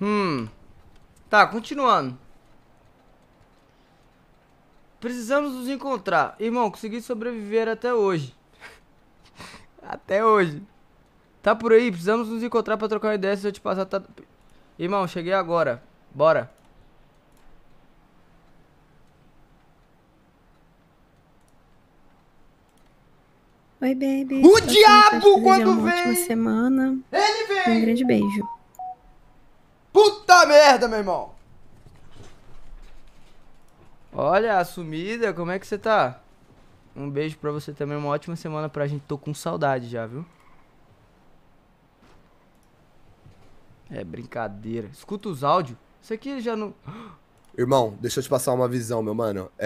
Hum. Tá, continuando. Precisamos nos encontrar. Irmão, consegui sobreviver até hoje. até hoje. Tá por aí, precisamos nos encontrar pra trocar uma ideia se eu te passar... Tá... Irmão, cheguei agora. Bora. Oi, baby. O Tô diabo quando vem! Semana. Ele vem! Um grande beijo merda, meu irmão. Olha, assumida sumida, como é que você tá? Um beijo pra você também, uma ótima semana pra gente. Tô com saudade já, viu? É brincadeira. Escuta os áudios. Isso aqui já não. Irmão, deixa eu te passar uma visão, meu mano. É...